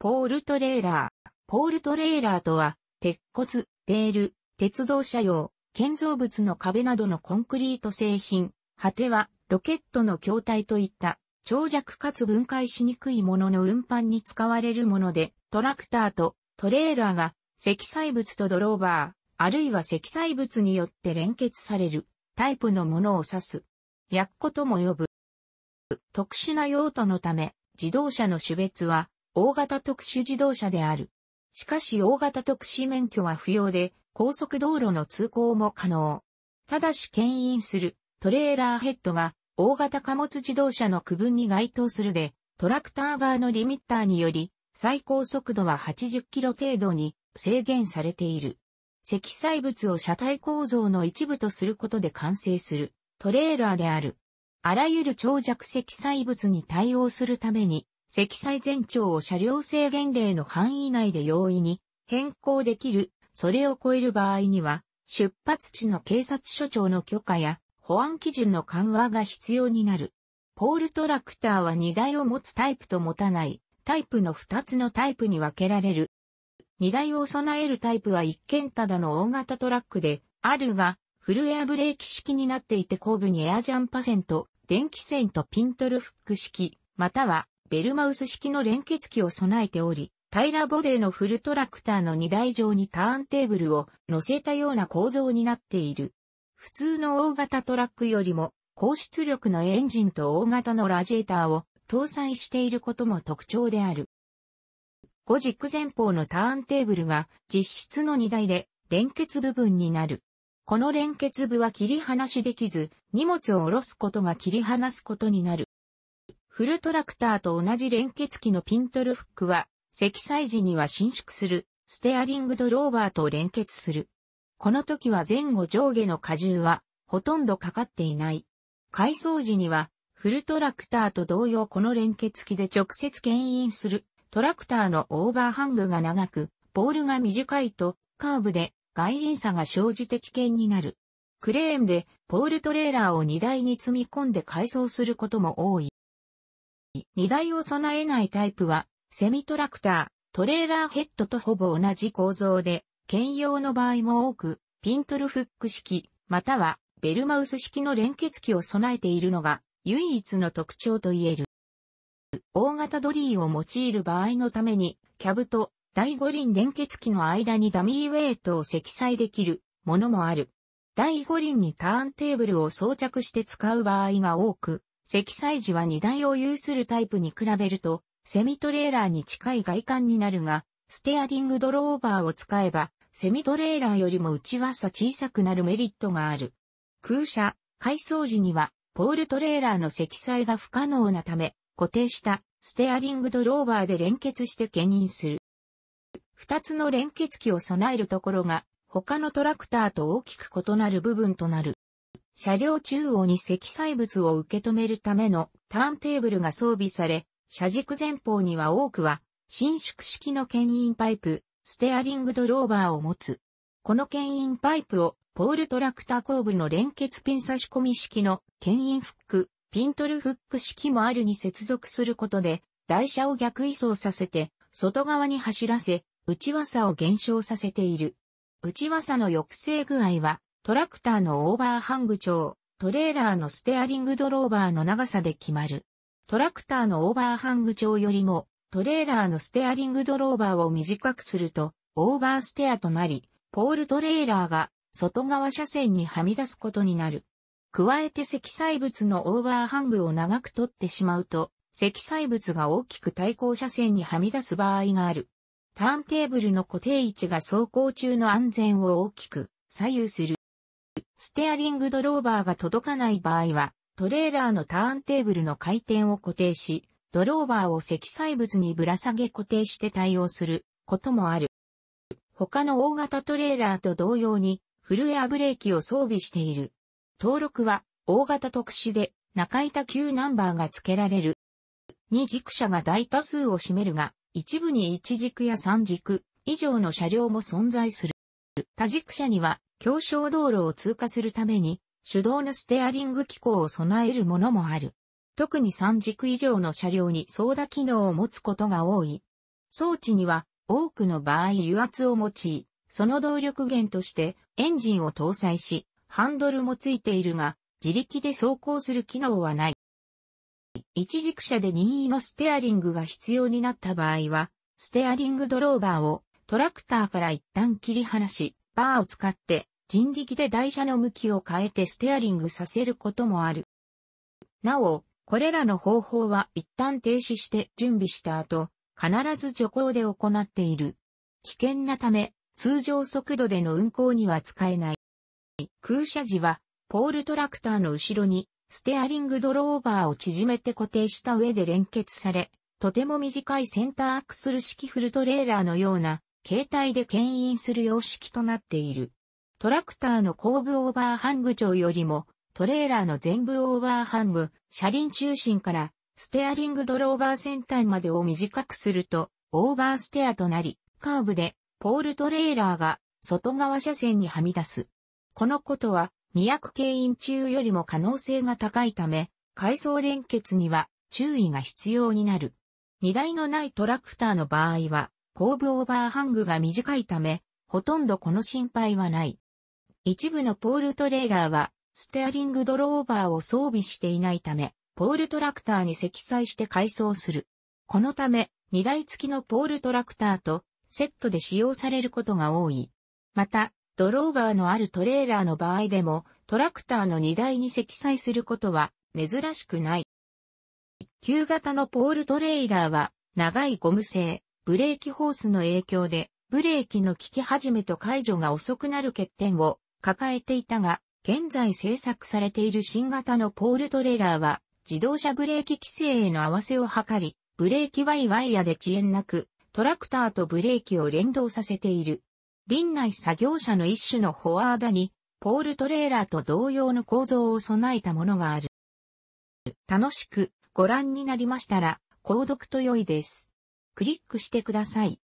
ポールトレーラー。ポールトレーラーとは、鉄骨、レール、鉄道車用、建造物の壁などのコンクリート製品、果てはロケットの筐体といった長尺かつ分解しにくいものの運搬に使われるもので、トラクターとトレーラーが積載物とドローバー、あるいは積載物によって連結されるタイプのものを指す。薬庫とも呼ぶ。特殊な用途のため、自動車の種別は大型特殊自動車である。しかし大型特殊免許は不要で、高速道路の通行も可能。ただし牽引するトレーラーヘッドが大型貨物自動車の区分に該当するで、トラクター側のリミッターにより、最高速度は80キロ程度に制限されている。積載物を車体構造の一部とすることで完成するトレーラーである。あらゆる長尺積載物に対応するために積載全長を車両制限令の範囲内で容易に変更できる、それを超える場合には、出発地の警察署長の許可や保安基準の緩和が必要になる。ポールトラクターは荷台を持つタイプと持たないタイプの2つのタイプに分けられる。荷台を備えるタイプは一見ただの大型トラックであるが、フルエアブレーキ式になっていて後部にエアジャンパ線と電気線とピントルフック式、またはベルマウス式の連結機を備えており、平ボデーのフルトラクターの荷台上にターンテーブルを乗せたような構造になっている。普通の大型トラックよりも高出力のエンジンと大型のラジエーターを搭載していることも特徴である。5軸前方のターンテーブルが実質の荷台で連結部分になる。この連結部は切り離しできず、荷物を下ろすことが切り離すことになる。フルトラクターと同じ連結機のピントルフックは、積載時には伸縮する、ステアリングドローバーと連結する。この時は前後上下の荷重は、ほとんどかかっていない。改装時には、フルトラクターと同様この連結機で直接牽引する、トラクターのオーバーハングが長く、ボールが短いと、カーブで外輪差が生じて危険になる。クレーンでポールトレーラーを荷台に積み込んで改装することも多い。荷台を備えないタイプは、セミトラクター、トレーラーヘッドとほぼ同じ構造で、兼用の場合も多く、ピントルフック式、またはベルマウス式の連結機を備えているのが、唯一の特徴と言える。大型ドリーを用いる場合のために、キャブと第五輪連結機の間にダミーウェイトを積載できるものもある。第五輪にターンテーブルを装着して使う場合が多く、積載時は荷台を有するタイプに比べると、セミトレーラーに近い外観になるが、ステアリングドローバーを使えば、セミトレーラーよりも内輪差小さくなるメリットがある。空車、改装時には、ポールトレーラーの積載が不可能なため、固定したステアリングドローバーで連結して牽引する。二つの連結機を備えるところが、他のトラクターと大きく異なる部分となる。車両中央に積載物を受け止めるためのターンテーブルが装備され、車軸前方には多くは伸縮式の牽引パイプ、ステアリングドローバーを持つ。この牽引パイプをポールトラクター後部の連結ピン差し込み式の牽引フック、ピントルフック式もあるに接続することで、台車を逆移送させて、外側に走らせ、内輪差を減少させている。内輪差の抑制具合は、トラクターのオーバーハング長、トレーラーのステアリングドローバーの長さで決まる。トラクターのオーバーハング長よりも、トレーラーのステアリングドローバーを短くすると、オーバーステアとなり、ポールトレーラーが外側車線にはみ出すことになる。加えて積載物のオーバーハングを長く取ってしまうと、積載物が大きく対向車線にはみ出す場合がある。ターンテーブルの固定位置が走行中の安全を大きく左右する。ステアリングドローバーが届かない場合は、トレーラーのターンテーブルの回転を固定し、ドローバーを積載物にぶら下げ固定して対応することもある。他の大型トレーラーと同様にフルエアブレーキを装備している。登録は大型特殊で中板級ナンバーが付けられる。二軸車が大多数を占めるが、一部に一軸や三軸以上の車両も存在する。多軸車には狭小道路を通過するために、手動のステアリング機構を備えるものもある。特に三軸以上の車両に操舵機能を持つことが多い。装置には多くの場合油圧を用い、その動力源としてエンジンを搭載し、ハンドルもついているが、自力で走行する機能はない。一軸車で任意のステアリングが必要になった場合は、ステアリングドローバーをトラクターから一旦切り離し、バーを使って人力で台車の向きを変えてステアリングさせることもある。なお、これらの方法は一旦停止して準備した後、必ず徐行で行っている。危険なため、通常速度での運行には使えない。空車時は、ポールトラクターの後ろに、ステアリングドローバーを縮めて固定した上で連結され、とても短いセンターアクスル式フルトレーラーのような携帯で牽引する様式となっている。トラクターの後部オーバーハング上よりも、トレーラーの全部オーバーハング、車輪中心から、ステアリングドローバー先端までを短くすると、オーバーステアとなり、カーブで、ポールトレーラーが、外側車線にはみ出す。このことは、200系引中よりも可能性が高いため、階層連結には注意が必要になる。荷台のないトラクターの場合は、後部オーバーハングが短いため、ほとんどこの心配はない。一部のポールトレーラーは、ステアリングドローバーを装備していないため、ポールトラクターに積載して改装する。このため、荷台付きのポールトラクターとセットで使用されることが多い。また、ドローバーのあるトレーラーの場合でも、トラクターの荷台に積載することは珍しくない。旧型のポールトレーラーは長いゴム製、ブレーキホースの影響で、ブレーキの効き始めと解除が遅くなる欠点を抱えていたが、現在製作されている新型のポールトレーラーは、自動車ブレーキ規制への合わせを図り、ブレーキ Y ワイヤで遅延なく、トラクターとブレーキを連動させている。輪内作業車の一種のフォワーダに、ポールトレーラーと同様の構造を備えたものがある。楽しくご覧になりましたら、購読と良いです。クリックしてください。